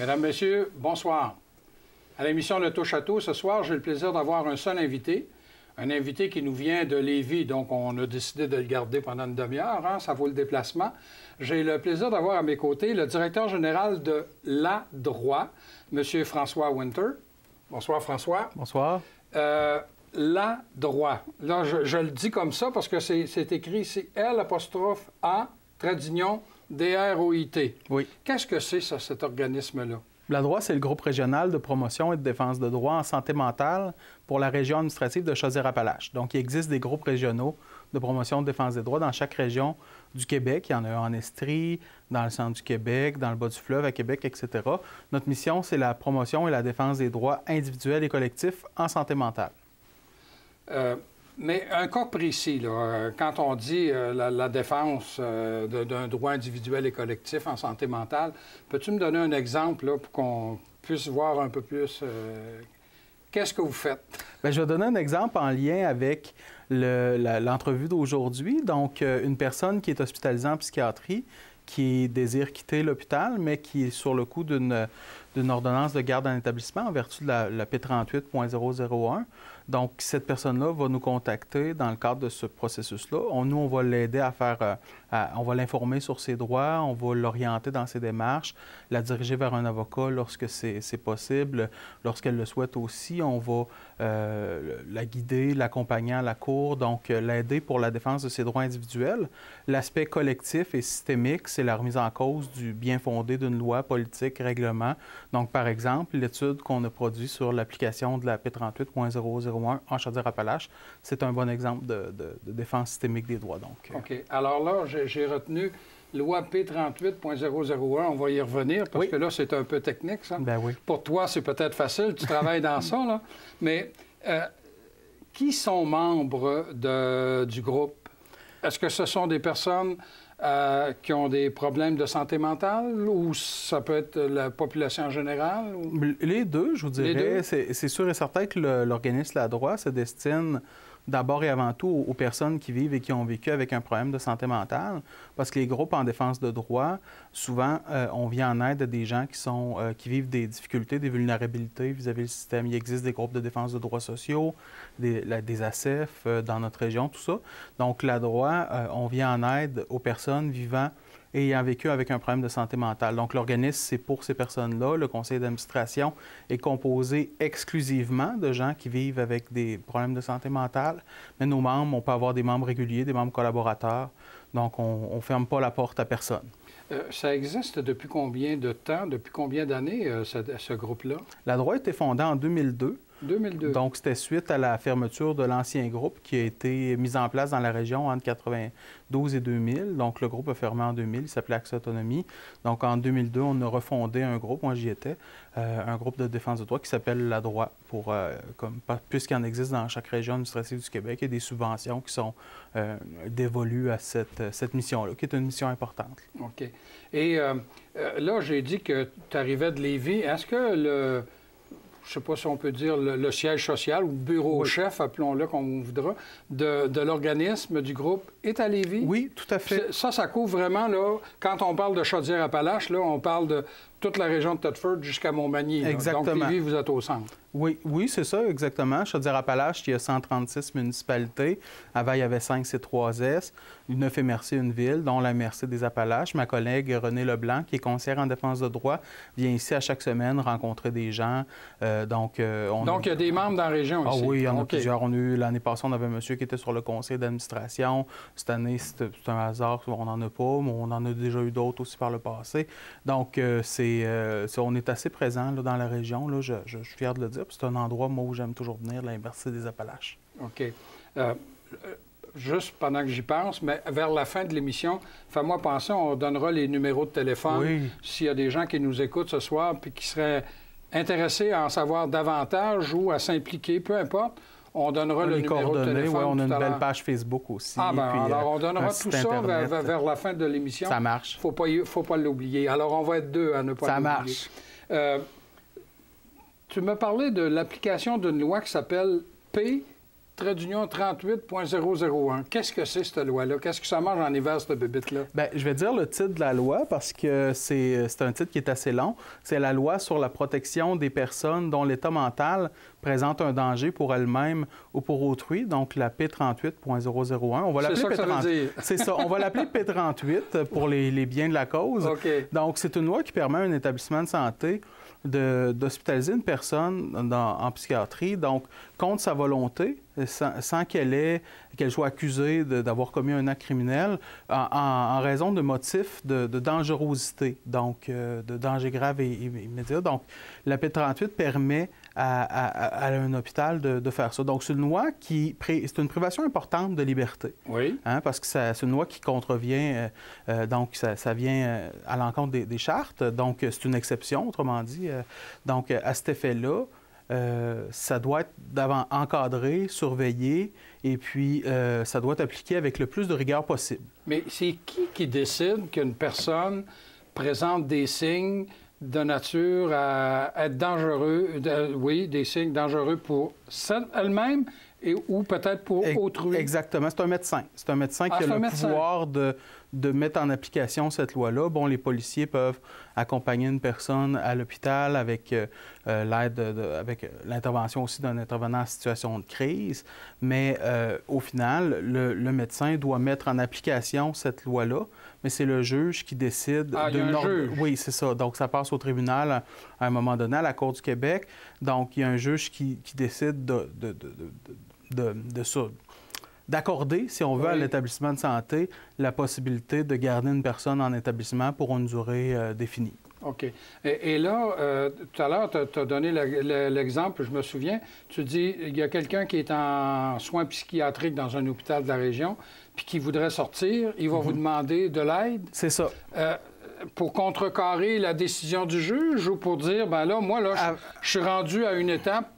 Mesdames, Messieurs, bonsoir. À l'émission Le Touche ce soir, j'ai le plaisir d'avoir un seul invité, un invité qui nous vient de Lévis, donc on a décidé de le garder pendant une demi-heure, hein, ça vaut le déplacement. J'ai le plaisir d'avoir à mes côtés le directeur général de La Droit, M. François Winter. Bonsoir, François. Bonsoir. Euh, la Droit. Là, je, le dis comme ça parce que c'est écrit ici L apostrophe A, Tradignon. DROIT. Oui. Qu'est-ce que c'est, cet organisme-là? La droit, c'est le groupe régional de promotion et de défense de droits en santé mentale pour la région administrative de Chaudière-Appalaches. Donc, il existe des groupes régionaux de promotion et de défense des droits dans chaque région du Québec. Il y en a en Estrie, dans le centre du Québec, dans le bas du fleuve, à Québec, etc. Notre mission, c'est la promotion et la défense des droits individuels et collectifs en santé mentale. Euh, mais un cas précis, là, euh, quand on dit euh, la, défense euh, d'un droit individuel et collectif en santé mentale, peux-tu me donner un exemple pour qu'on puisse voir un peu plus qu'est-ce que vous faites? Ben, je vais donner un exemple en lien avec l'entrevue d'aujourd'hui. Donc, une personne qui est hospitalisée en psychiatrie, qui désire quitter l'hôpital, mais qui est sur le coup d'une ordonnance de garde en établissement en vertu de la P38.001. Donc, cette personne-là va nous contacter dans le cadre de ce processus-là. On, nous, on va l'aider à faire euh, on va l'informer sur ses droits, on va l'orienter dans ses démarches, la diriger vers un avocat lorsque c'est possible, lorsqu'elle le souhaite aussi, on va euh, la guider, l'accompagner à la cour, donc euh, l'aider pour la défense de ses droits individuels. L'aspect collectif et systémique, c'est la remise en cause du bien fondé d'une loi, politique, règlement. Donc, par exemple, l'étude qu'on a produite sur l'application de la P38.001 en Chaudière-Appalaches, c'est un bon exemple de, défense systémique des droits. Donc. OK. Alors là, j'ai retenu loi P38.001, on va y revenir, parce que là, c'est un peu technique, ça. Ben Pour toi, c'est peut-être facile, tu travailles dans ça, là. Mais euh, qui sont membres du groupe? Est-ce que ce sont des personnes euh, qui ont des problèmes de santé mentale ou ça peut être la population générale? Les deux, je vous dirais. C'est sûr et certain que l'organisme La droite se destine d'abord et avant tout aux personnes qui vivent et qui ont vécu avec un problème de santé mentale, parce que les groupes en défense de droits, souvent, euh, on vient en aide à des gens qui, sont, euh, qui vivent des difficultés, des vulnérabilités vis-à-vis du le système. Il existe des groupes de défense de droits sociaux, des, la, euh, dans notre région, tout ça. Donc, la droit, on vient en aide aux personnes vivant et ayant vécu avec un problème de santé mentale. Donc, l'organisme, c'est pour ces personnes-là. Le conseil d'administration est composé exclusivement de gens qui vivent avec des problèmes de santé mentale. Mais nos membres, on peut avoir des membres réguliers, des membres collaborateurs. Donc, on ne ferme pas la porte à personne. Euh, ça existe depuis combien de temps, depuis combien d'années, euh, ce, ce groupe-là? La droite est fondée en 2002. Donc, c'était suite à la fermeture de l'ancien groupe qui a été mis en place dans la région entre 1992 et 2000. Donc, le groupe a fermé en 2000, il s'appelait Axe Autonomie. Donc, en 2002, on a refondé un groupe, moi j'y étais, euh, un groupe de défense de droit qui s'appelle La Droite. pour, euh, puisqu'il en existe dans chaque région administrative du Québec, et des subventions qui sont euh, dévolues à cette, cette mission-là, qui est une mission importante. OK. Et là, j'ai dit que tu arrivais de Lévis. Est-ce que le je sais pas si on peut dire le, siège social ou bureau chef, appelons-le comme on voudra, de, l'organisme du groupe est à Oui, tout à fait. Ça, ça couvre vraiment, là, quand on parle de Chaudière-Appalaches, là, on parle de toute la région de Thetford jusqu'à Montmagny. Exactement. Donc, vous êtes au centre. Oui, oui c'est ça, exactement. Chaudière-Appalaches, il y a 136 municipalités. Avant, il y avait 5 C3S, 9 Merci, une ville, dont la merci des Appalaches. Ma collègue René Leblanc, qui est conseillère en défense de droit, vient ici à chaque semaine rencontrer des gens. Euh, donc, euh, on donc, il y a des membres dans la région ah, oui, il y en a plusieurs. l'année passée, on avait un monsieur qui était sur le conseil d'administration. Cette année, c'est un hasard, on n'en a pas, mais on en a déjà eu d'autres aussi par le passé. Donc, euh, c'est et euh, on est assez présent dans la région. Là, je, suis fier de le dire. C'est un endroit moi, où j'aime toujours venir, l'inversé des Appalaches. OK. Euh, euh, juste pendant que j'y pense, mais vers la fin de l'émission, fais-moi penser, on donnera les numéros de téléphone. S'il y a des gens qui nous écoutent ce soir puis qui seraient intéressés à en savoir davantage ou à s'impliquer, peu importe on donnera le numéro de téléphone. Ouais, on a une belle page Facebook aussi. Ah, ben, puis, alors, on euh, donnera tout ça vers, la fin de l'émission. Ça marche. Faut pas, faut pas l'oublier. Alors, on va être deux à ne pas l'oublier. Ça marche. Euh, tu me parlais de l'application d'une loi qui s'appelle P d'union 38.001. Qu'est-ce que c'est, cette loi-là? Qu'est-ce que ça mange en hiver, cette bébite-là? Bien, je vais dire le titre de la loi parce que c'est un titre qui est assez long. C'est la loi sur la protection des personnes dont l'état mental présente un danger pour elle-même ou pour autrui, donc la P38.001. On va l'appeler P38. C'est ça, on va l'appeler P38 pour les, les, biens de la cause. Donc, c'est une loi qui permet à un établissement de santé d'hospitaliser une personne en psychiatrie, donc contre sa volonté, sans, qu'elle soit accusée d'avoir commis un acte criminel, en, raison de motifs de, dangerosité, donc euh, de danger grave et, et immédiat. Donc, la P38 permet à, un hôpital de, faire ça. Donc, c'est une loi qui. C'est une privation importante de liberté. Oui. Hein, parce que c'est une loi qui contrevient. Euh, euh, donc, ça, vient euh, à l'encontre des, chartes. Donc, c'est une exception, autrement dit. donc, à cet effet-là, ça doit être d'avant encadré, surveillé, et puis ça doit être appliqué avec le plus de rigueur possible. Mais c'est qui qui décide qu'une personne présente des signes de nature à être dangereux, oui, des signes dangereux pour elle-même et, ou peut-être pour autrui. Exactement. C'est un médecin. C'est un médecin ah, qui a le pouvoir de, mettre en application cette loi-là. Bon, les policiers peuvent accompagner une personne à l'hôpital avec euh, euh, l'aide, avec euh, l'intervention aussi d'un intervenant en situation de crise, mais au final, le médecin doit mettre en application cette loi-là mais c'est le juge qui décide ah, de Oui, c'est ça. Donc, ça passe au tribunal à, un moment donné, à la Cour du Québec. Donc, il y a un juge qui, qui décide de, de, ça d'accorder, si on veut, à l'établissement de santé la possibilité de garder une personne en établissement pour une durée euh, définie. OK. Et, là, euh, tout à l'heure, tu as donné l'exemple, je me souviens, tu dis, il y a quelqu'un qui est en soins psychiatriques dans un hôpital de la région, puis qui voudrait sortir, il va vous mhm. demander de l'aide. C'est ça. Euh, pour contrecarrer la décision du juge ou pour dire, ben là, moi, là, je, je ah. suis rendu à une étape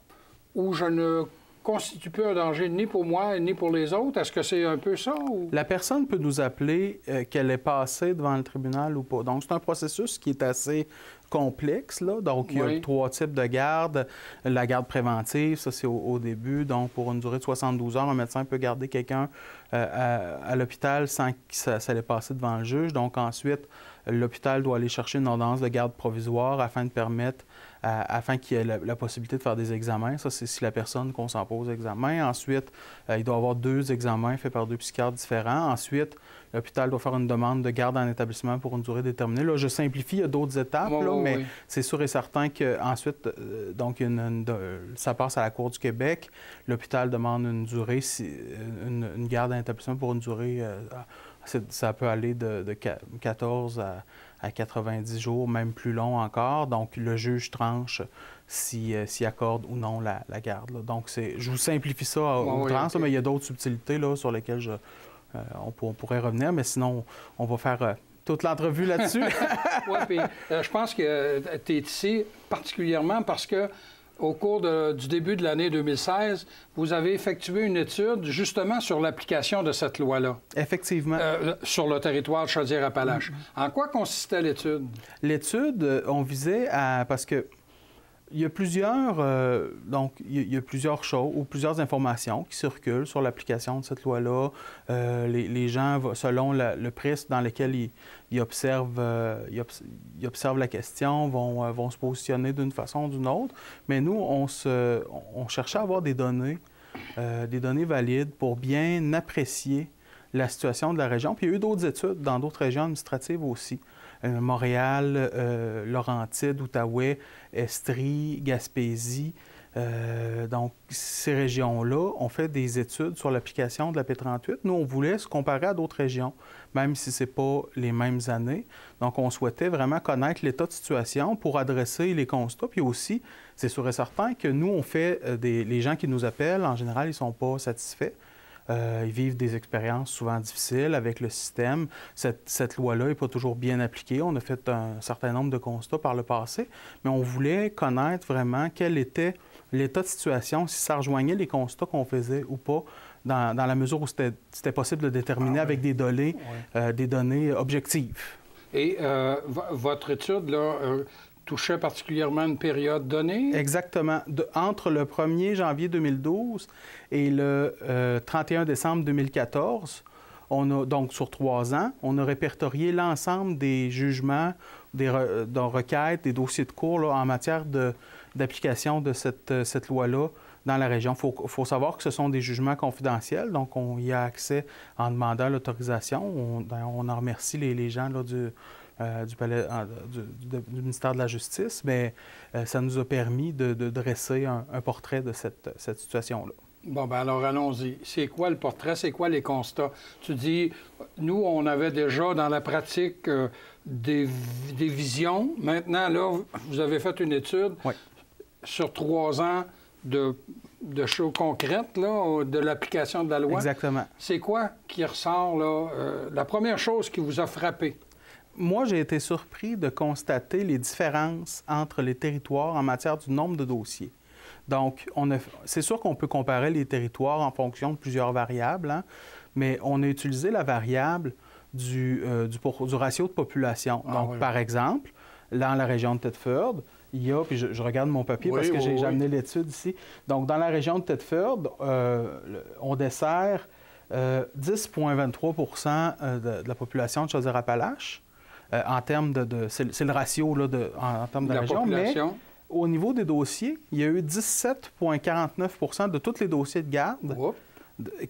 où je ne constitue un danger ni pour moi ni pour les autres. Est-ce que c'est un peu ça? Ou... La personne peut nous appeler euh, qu'elle est passée devant le tribunal ou pas. Donc, c'est un processus qui est assez complexe. Là. Donc, il y a trois types de garde. La garde préventive, ça, c'est au, début. Donc, pour une durée de 72 heures, un médecin peut garder quelqu'un euh, à, l'hôpital sans que ça, ça l'ait passé devant le juge. Donc, ensuite, l'hôpital doit aller chercher une ordonnance de garde provisoire afin de permettre, euh, afin qu'il y ait la, possibilité de faire des examens. Ça, c'est si la personne qu'on s'en pose examen. Ensuite, euh, il doit avoir deux examens faits par deux psychiatres différents. Ensuite, l'hôpital doit faire une demande de garde en établissement pour une durée déterminée. Là, je simplifie, il y a d'autres étapes, là, mais c'est sûr et certain qu'ensuite, euh, donc, ça passe à la Cour du Québec. L'hôpital demande une durée, une garde en établissement pour une durée ça peut aller de, 14 à, 90 jours, même plus long encore. Donc, le juge tranche euh, s'il accorde ou non la, garde. donc Donc, je vous simplifie ça à mais il y a d'autres subtilités là, sur lesquelles euh, on, pourrait revenir, mais sinon, on va faire euh, toute l'entrevue là-dessus. oui, puis je pense que tu es ici particulièrement parce que au cours du début de l'année 2016, vous avez effectué une étude justement sur l'application de cette loi-là. Effectivement. Euh, sur le territoire Chaudière-Appalaches. Mm-hmm. En quoi consistait l'étude? L'étude, euh, on visait à... parce que il y a plusieurs, euh, donc, il y a plusieurs choses ou plusieurs informations qui circulent sur l'application de cette loi-là. Euh, les, gens, selon le prisme dans lequel ils, euh, observent, la question, vont, se positionner d'une façon ou d'une autre. Mais nous, on, se, cherchait à avoir des données, des données valides pour bien apprécier la situation de la région. Puis il y a eu d'autres études dans d'autres régions administratives aussi. Euh, Montréal, euh, Laurentide, Laurentides, Outaouais, Estrie, Gaspésie. Euh, donc, ces régions-là ont fait des études sur l'application de la P38. Nous, on voulait se comparer à d'autres régions, même si ce n'est pas les mêmes années. Donc, on souhaitait vraiment connaître l'état de situation pour adresser les constats. Puis aussi, c'est sûr et certain que nous, on fait des... Les gens qui nous appellent, en général, ils ne sont pas satisfaits. Euh, ils vivent des expériences souvent difficiles avec le système. Cette, loi-là n'est pas toujours bien appliquée. On a fait un certain nombre de constats par le passé, mais on voulait connaître vraiment quel était l'état de situation, si ça rejoignait les constats qu'on faisait ou pas. Dans, la mesure où c'était possible de déterminer ah, avec des données, euh, des données objectives. Et euh, votre étude, là, touchait particulièrement une période donnée? Exactement. entre le 1er janvier 2012 et le 31 euh, décembre 2014, on a, donc sur trois ans, on a répertorié l'ensemble des jugements, des requêtes, des dossiers de cours en matière d'application de, euh, cette, loi-là dans la région. Il faut, savoir que ce sont des jugements confidentiels, donc on y a accès en demandant l'autorisation. On, ben, en remercie les, gens là, du, euh, euh, du, ministère de la Justice, mais euh, ça nous a permis de, dresser un, portrait de cette, situation-là. Bon, ben alors allons-y. C'est quoi le portrait? C'est quoi les constats? Tu dis, nous, on avait déjà dans la pratique des, visions. Maintenant, là, vous avez fait une étude sur trois ans de, choses concrètes, là, de l'application de la loi. Exactement. C'est quoi qui ressort, là? la première chose qui vous a frappé? moi, j'ai été surpris de constater les différences entre les territoires en matière du nombre de dossiers. Donc, c'est sûr qu'on peut comparer les territoires en fonction de plusieurs variables, hein, mais on a utilisé la variable du, euh, ratio de population. Ah Donc, par exemple, dans la région de Tetford, il y a, puis je, regarde mon papier parce que j'ai amené l'étude ici. Donc, dans la région de Tetford, euh, on dessert 10,23 euh, de, de, la population de Chaudière-Appalaches. Euh, en termes de... c'est le ratio là, de, en, termes de, la population. Mais au niveau des dossiers, il y a eu 17,49 de tous les dossiers de garde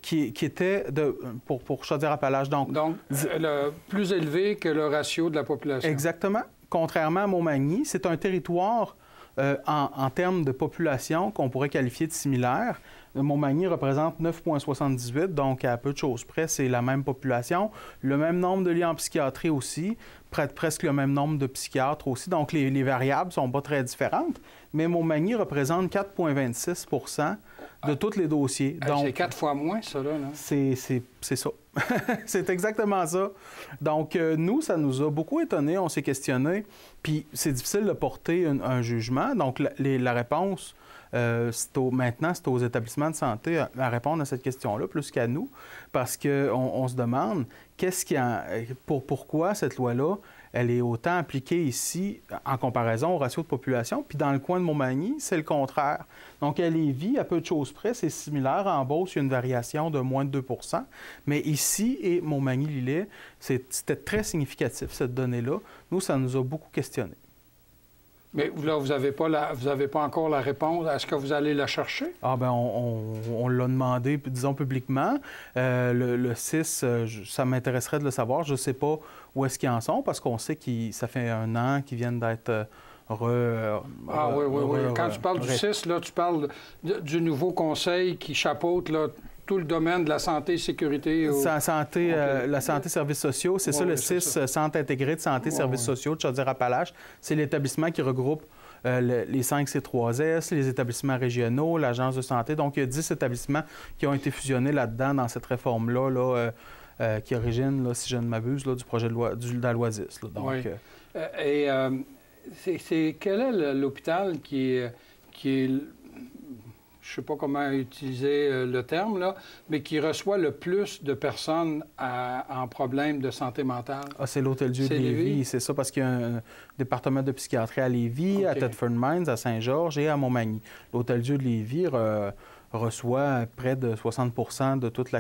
qui, étaient de, pour, choisir chaudière Donc, Donc euh, plus élevé que le ratio de la population. Exactement. Contrairement à Montmagny, c'est un territoire euh, en, termes de population qu'on pourrait qualifier de similaire. Euh, Montmagny représente 9,78, donc à peu de choses près, c'est la même population. Le même nombre de lits en psychiatrie aussi, presque le même nombre de psychiatres aussi. Donc les, les variables ne sont pas très différentes. Mais Montmagny représente 4,26 de ah. tous les dossiers. Donc, c'est quatre fois moins, ça, là. C'est ça. c'est exactement ça. Donc, euh, nous, ça nous a beaucoup étonnés. On s'est questionné. Puis, c'est difficile de porter un, jugement. Donc, la, réponse, euh, maintenant, c'est aux établissements de santé euh, à, répondre à cette question-là, plus qu'à nous, parce qu'on on se demande qu'est-ce qui a, pour, pourquoi cette loi-là elle est autant appliquée ici en comparaison au ratio de population. Puis dans le coin de Montmagny, c'est le contraire. Donc elle est vie à peu de choses près, c'est similaire. En Beauce, il y a une variation de moins de 2 Mais ici et Montmagny-Lillet, c'était très significatif, cette donnée-là. Nous, ça nous a beaucoup questionnés. Mais là, vous n'avez pas, pas encore la réponse. Est-ce que vous allez la chercher? Ah ben, on, l'a demandé, disons, publiquement. Euh, le, le, 6, euh, ça m'intéresserait de le savoir. Je ne sais pas où est-ce qu'ils en sont, parce qu'on sait que ça fait un an qu'ils viennent d'être... Euh, re... Ah oui, oui, oui. Quand tu parles du 6, là, tu parles du nouveau conseil qui chapeaute tout le domaine de la santé, sécurité. Ou... Sa santé, euh, la santé, services sociaux. C'est ça le 6, euh, Centre intégré de santé, et services sociaux de Chaudière-Appalaches. C'est l'établissement qui regroupe les 5 C3S, les établissements régionaux, l'Agence de santé. Donc, il y a 10 établissements qui ont été fusionnés là-dedans dans cette réforme-là. Euh, qui origine, si je ne m'abuse, du projet de loi du, Donc, euh, euh, Et c'est, quel est l'hôpital qui est, je ne sais pas comment utiliser le terme, là, mais qui reçoit le plus de personnes en problème de santé mentale. Ah, c'est l'Hôtel Dieu de Lévis, c'est ça, parce qu'il y a un département de psychiatrie à Lévis, à Thetford Mines, à Saint-Georges et à Montmagny. L'Hôtel Dieu de Lévis reçoit près de 60 de toute la,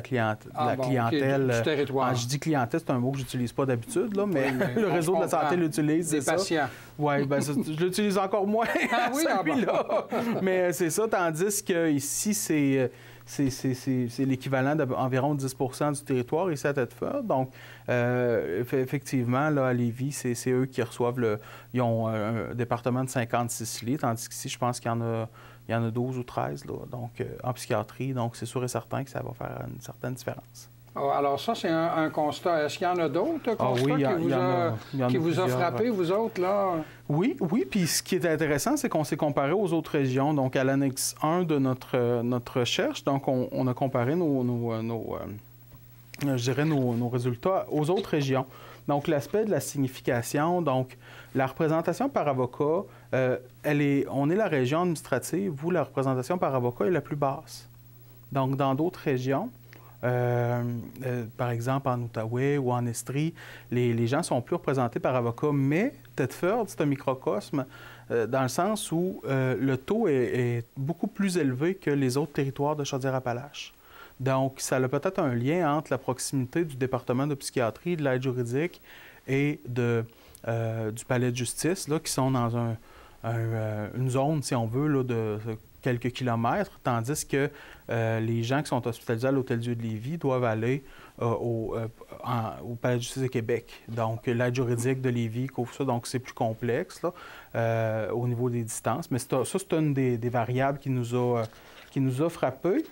ah, clientèle. du, territoire. Euh, je dis clientèle, c'est un mot que j'utilise pas d'habitude, là, mais, le réseau de la santé l'utilise. Des patients. Oui, ben, je l'utilise encore moins, ah, oui, ah là mais euh, c'est ça, tandis que ici, c'est euh, c'est l'équivalent d'environ 10 du territoire ici à Tête-Feu. Donc, euh, effectivement, là, à Lévis, c'est eux qui reçoivent le. Ils ont un département de 56 lits, tandis qu'ici, je pense qu'il y en a. 12 ou 13 donc, euh, en psychiatrie, donc c'est sûr et certain que ça va faire une certaine différence. Oh, alors ça, c'est un, constat. Est-ce qu'il y en a d'autres euh, ah constats qui, vous, a, frappé, vous autres, là? Oui, oui. Puis ce qui est intéressant, c'est qu'on s'est comparé aux autres régions. Donc, à l'annexe 1 de notre, euh, notre recherche, donc on, a comparé euh, nos, résultats aux autres régions. Donc, l'aspect de la signification, donc la représentation par avocat, elle est, on est la région administrative où la représentation par avocat est la plus basse. Donc, dans d'autres régions, euh, euh, par exemple en Outaouais ou en Estrie, les, les, gens sont plus représentés par avocats, mais Tedford, c'est un microcosme euh, dans le sens où le taux est, beaucoup plus élevé que les autres territoires de Chaudière-Appalaches. Donc, ça a peut-être un lien entre la proximité du département de psychiatrie, de l'aide juridique et de, du palais de justice, là, qui sont dans un, une zone, si on veut, là, de quelques kilomètres, tandis que euh, les gens qui sont hospitalisés à l'Hôtel Dieu de Lévis doivent aller euh, euh, au, Palais de justice de Québec. Donc, l'aide juridique de Lévis couvre ça, donc c'est plus complexe au niveau des distances. Mais ça, c'est une des, variables qui nous a, qui nous frappé.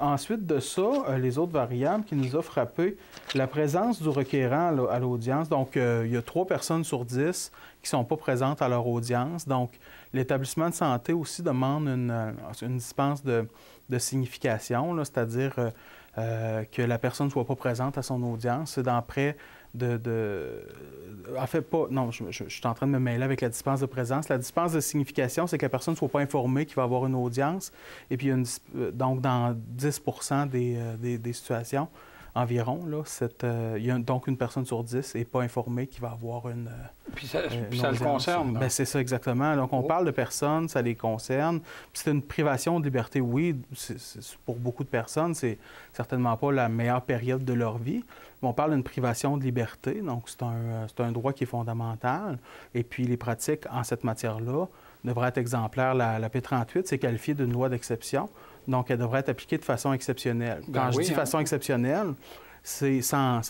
ensuite de ça, les autres variables qui nous ont frappé, la présence du requérant à l'audience. Donc, il y a trois personnes sur dix qui ne sont pas présentes à leur audience. Donc, L'établissement de santé aussi demande une, euh, dispense de, de signification, c'est-à-dire euh, euh, que la personne ne soit pas présente à son audience. C'est dans de, En fait, pas. Non, je, suis en train de me mêler avec la dispense de présence. La dispense de signification, c'est que la personne ne soit pas informée qu'il va avoir une audience. Et puis, donc, dans 10 des situations, environ. Là, cette, euh, il y a donc une personne sur dix n'est pas informée qui va avoir une. Euh, puis ça, euh, le concerne. Ben, c'est ça, exactement. Donc, on oh. parle de personnes, ça les concerne. C'est une privation de liberté, oui, pour beaucoup de personnes, c'est certainement pas la meilleure période de leur vie. Mais on parle d'une privation de liberté, donc c'est un, un droit qui est fondamental. Et puis, les pratiques en cette matière-là devraient être exemplaires. La, la P38, c'est qualifié d'une loi d'exception. Donc, elle devrait être appliquée de façon exceptionnelle. Ben Quand je dis hein. façon exceptionnelle, c'est sans,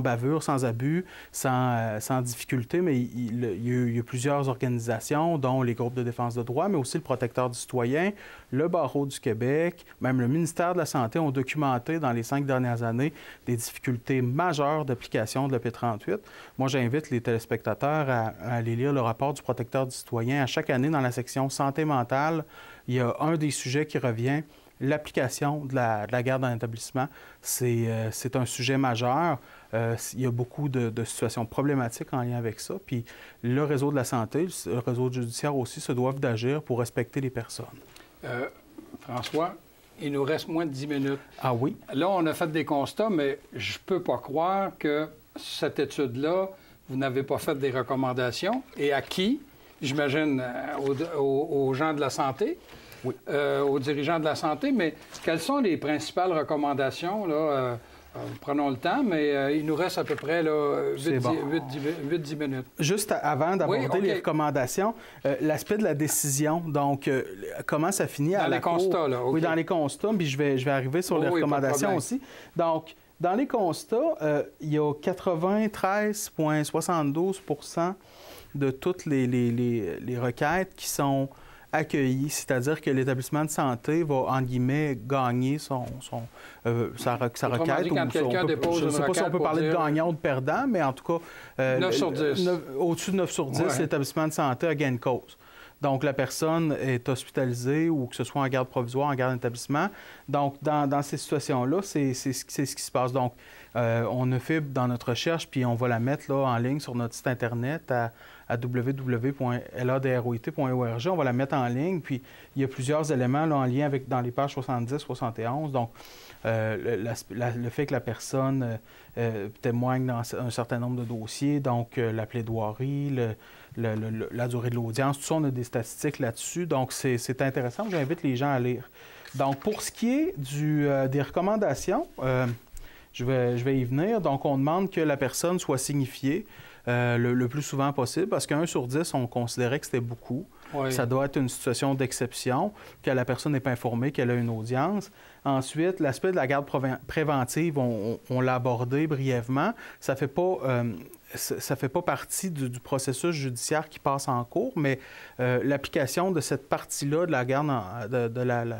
bavure, sans abus, sans, euh, difficulté, mais il, y a, plusieurs organisations, dont les groupes de défense de droit, mais aussi le protecteur du citoyen, le barreau du Québec, même le ministère de la Santé ont documenté dans les cinq dernières années des difficultés majeures d'application de la 38 Moi, j'invite les téléspectateurs à, à, aller lire le rapport du protecteur du citoyen à chaque année dans la section santé mentale il y a un des sujets qui revient, l'application de la, garde dans l'établissement. C'est euh, c'est un sujet majeur. Euh, il y a beaucoup de, situations problématiques en lien avec ça. Puis le réseau de la santé, le réseau judiciaire aussi se doivent d'agir pour respecter les personnes. Euh, François, il nous reste moins de 10 minutes. Ah oui? Là, on a fait des constats, mais je peux pas croire que cette étude-là, vous n'avez pas fait des recommandations. Et à qui? j'imagine, euh, aux, gens de la santé, euh, aux dirigeants de la santé, mais quelles sont les principales recommandations? Là, euh, prenons le temps, mais il nous reste à peu près 8-10 minutes. Juste avant d'aborder les recommandations, l'aspect de la décision, donc comment ça finit dans à la Dans les constats, là. Oui, dans les constats, puis je vais, je vais arriver sur oh les recommandations aussi. Donc, dans les constats, il y a 93,72 de toutes les, les, requêtes qui sont accueillies, c'est-à-dire que l'établissement de santé va, en guillemets, gagner son, son euh, sa, requête. peut, je ne sais pas si on peut parler de gagnant ou de perdant, mais en tout cas, euh, sur 10. au-dessus de 9 sur 10, l'établissement de santé a gagné cause. Donc, la personne est hospitalisée ou que ce soit en garde provisoire, en garde d'établissement. Donc, dans, ces situations-là, c'est ce qui se passe. Donc, euh, on a fait dans notre recherche, puis on va la mettre là, en ligne sur notre site Internet à, à www.ladroit.org. On va la mettre en ligne. Puis il y a plusieurs éléments là, en lien avec dans les pages 70, 71. Donc, euh, le fait que la personne euh, euh, témoigne dans un certain nombre de dossiers, donc la plaidoirie, la durée de l'audience, tout ça, on a des statistiques là-dessus. Donc, c'est intéressant. J'invite les gens à lire. Donc, pour ce qui est des recommandations, je vais, je vais, y venir. Donc, on demande que la personne soit signifiée euh, le, plus souvent possible, parce qu'un sur dix, on considérait que c'était beaucoup. Ça doit être une situation d'exception, que la personne n'est pas informée qu'elle a une audience. Ensuite, l'aspect de la garde préventive, on, on, l'a abordé brièvement. Ça fait pas... Euh, ça ne fait pas partie du, processus judiciaire qui passe en cours, mais euh, l'application de cette partie-là de la garde de, la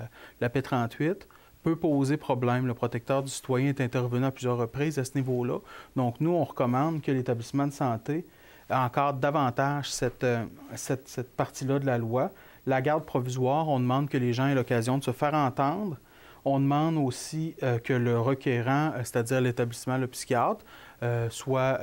P38 peut poser problème. Le protecteur du citoyen est intervenu à plusieurs reprises à ce niveau-là. Donc, nous, on recommande que l'établissement de santé encadre davantage cette, euh, partie-là de la loi. La garde provisoire, on demande que les gens aient l'occasion de se faire entendre. On demande aussi euh, que le requérant, euh, c'est-à-dire l'établissement, le psychiatre, soit,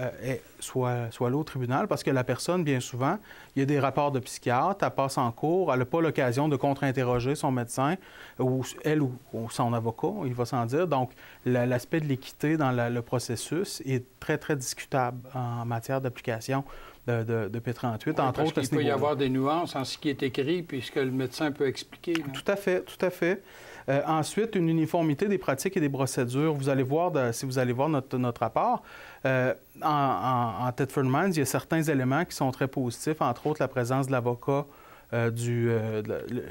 soit, soit, l'autre au tribunal parce que la personne, bien souvent, il y a des rapports de psychiatre, elle passe en cours, elle n'a pas l'occasion de contre-interroger son médecin, ou elle ou, son avocat, il va s'en dire. Donc, l'aspect de l'équité dans le processus est très, très discutable en matière d'application de, de, P38, entre autres. qu'il peut y avoir des nuances en ce qui est écrit, puisque le médecin peut expliquer. Tout à fait, tout à fait. Euh, ensuite, une uniformité des pratiques et des procédures. Vous allez voir, si vous allez voir notre, notre rapport, euh, en, en, en, il y a certains éléments qui sont très positifs, entre autres la présence de l'avocat. Euh, euh,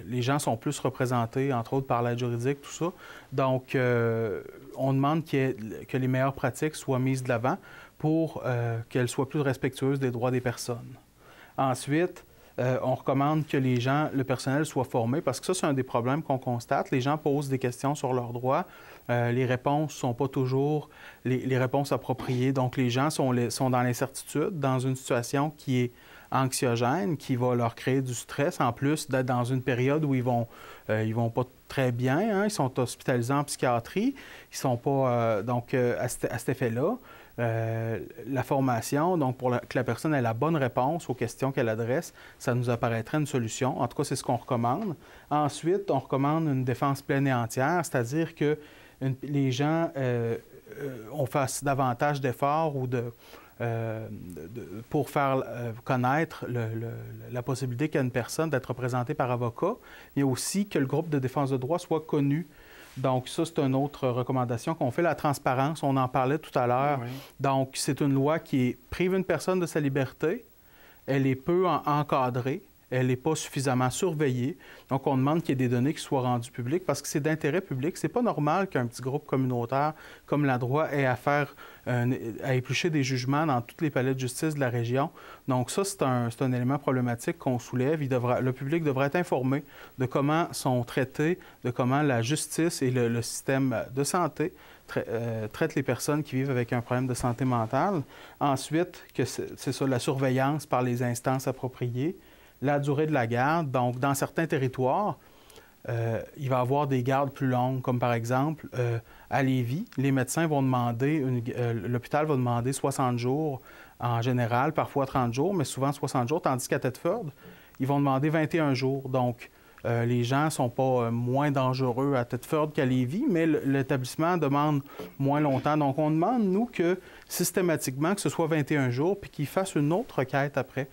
les gens sont plus représentés, entre autres, par l'aide juridique, tout ça. Donc, on demande que les meilleures pratiques soient mises de l'avant pour qu'elles soient plus respectueuses des droits des personnes. Ensuite, on recommande que les gens, le personnel soit formé parce que ça, c'est un des problèmes qu'on constate. Les gens posent des questions sur leurs droits, euh, les réponses ne sont pas toujours les, réponses appropriées. Donc, les gens sont, sont dans l'incertitude, dans une situation qui est anxiogène, qui va leur créer du stress, en plus d'être dans une période où ils vont, euh, vont pas très bien. Hein. Ils sont hospitalisés en psychiatrie. Ils sont pas... Euh, donc, à, cet, effet-là, la formation, donc pour que la personne ait la bonne réponse aux questions qu'elle adresse, ça nous apparaîtrait une solution. En tout cas, c'est ce qu'on recommande. Ensuite, on recommande une défense pleine et entière, c'est-à-dire que les gens ont euh, euh, on davantage d'efforts ou de, euh, pour faire connaître la possibilité qu'une une personne d'être représentée par avocat, mais aussi que le groupe de défense de droit soit connu. Donc, ça, c'est une autre recommandation qu'on fait, la transparence. On en parlait tout à l'heure. Donc, c'est une loi qui prive une personne de sa liberté. Elle est peu encadrée elle n'est pas suffisamment surveillée. Donc, on demande qu'il y ait des données qui soient rendues publiques parce que c'est d'intérêt public. C'est pas normal qu'un petit groupe communautaire comme la droit ait à faire, euh, à éplucher des jugements dans toutes les palais de justice de la région. Donc, ça, c'est un, élément problématique qu'on soulève. le public devrait être informé de comment sont traités, de comment la justice et le, système de santé euh, traitent les personnes qui vivent avec un problème de santé mentale. Ensuite, que c'est ça, la surveillance par les instances appropriées la durée de la garde. Donc, dans certains territoires, euh, il va y avoir des gardes plus longues, comme par exemple euh, à Lévis, les médecins vont demander, euh, l'hôpital va demander 60 jours en général, parfois 30 jours, mais souvent 60 jours, tandis qu'à Tetford, ils vont demander 21 jours. Donc, euh, les gens sont pas euh, moins dangereux à Thetford qu'à Lévis, mais l'établissement demande moins longtemps. Donc, on demande, nous, que systématiquement, que ce soit 21 jours, puis qu'ils fassent une autre requête après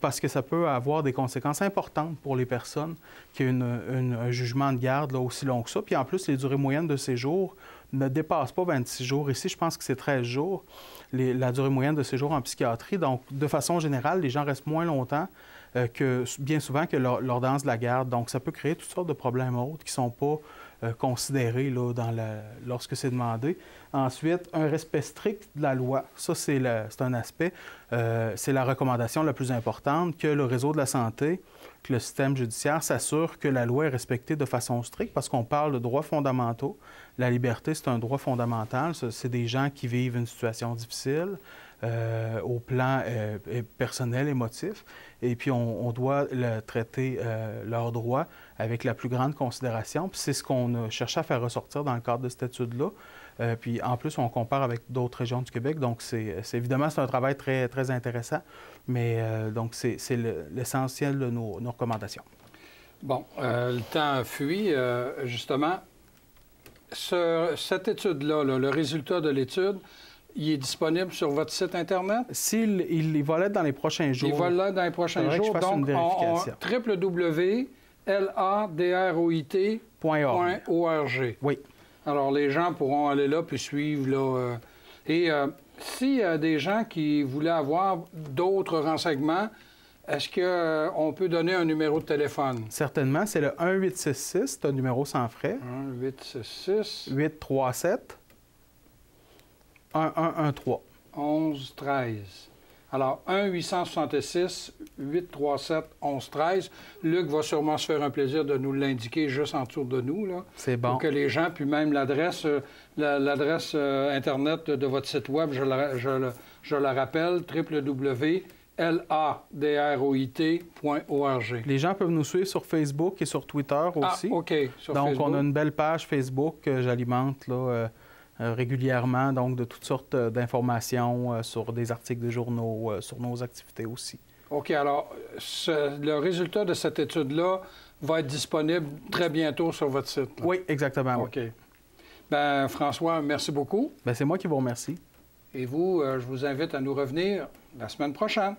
parce que ça peut avoir des conséquences importantes pour les personnes qui ont un jugement de garde aussi long que ça. Puis en plus, les durées moyennes de séjour ne dépassent pas 26 jours. Ici, je pense que c'est 13 jours, la durée moyenne de séjour en psychiatrie. Donc, de façon générale, les gens restent moins longtemps euh, que bien souvent que l'ordonnance de la garde. Donc, ça peut créer toutes sortes de problèmes autres qui ne sont pas euh, considérés là, dans lorsque c'est demandé. Ensuite, un respect strict de la loi. Ça, c'est un aspect. Euh, c'est la recommandation la plus importante que le réseau de la santé, que le système judiciaire s'assure que la loi est respectée de façon stricte parce qu'on parle de droits fondamentaux. La liberté, c'est un droit fondamental. C'est des gens qui vivent une situation difficile. Euh, au plan euh, personnel et émotif, et puis on, doit traiter euh, leurs droits avec la plus grande considération. Puis c'est ce qu'on a cherché à faire ressortir dans le cadre de cette étude-là. puis en plus, on compare avec d'autres régions du Québec. Donc, c'est, évidemment, c'est un travail très, très intéressant, mais donc c'est, l'essentiel de nos, recommandations. Bon, le temps fuit. justement, cette étude là, le résultat de l'étude, il est disponible sur votre site Internet? S'il il, va l'être dans les prochains jours. Il va l'être dans les prochains jours. Donc, on, www.ladroit.org. Oui. Alors, les gens pourront aller là puis suivre. Là, euh. et s'il y a des gens qui voulaient avoir d'autres renseignements, est-ce qu'on euh, peut donner un numéro de téléphone? Certainement. C'est le 1866, c'est un numéro sans frais. 1866. 837. 1113. 11, 13. Alors, 1 866 837 1113 Luc va sûrement se faire un plaisir de nous l'indiquer juste en de nous. C'est bon. Pour que les gens, puis même l'adresse euh, l'adresse euh, Internet de votre site Web, je la, rappelle, www.ladroit.org. Les gens peuvent nous suivre sur Facebook et sur Twitter ah, aussi. Ah, OK. Donc, on a une belle page Facebook que euh, j'alimente là. Euh, régulièrement, donc de toutes sortes euh, d'informations euh, sur des articles de journaux, sur nos activités aussi. OK, alors le résultat de cette étude-là va être disponible très bientôt sur votre site. Oui, exactement. OK. Ben, François, merci beaucoup. Ben, c'est moi qui vous remercie. Et vous, je vous invite à nous revenir la semaine prochaine.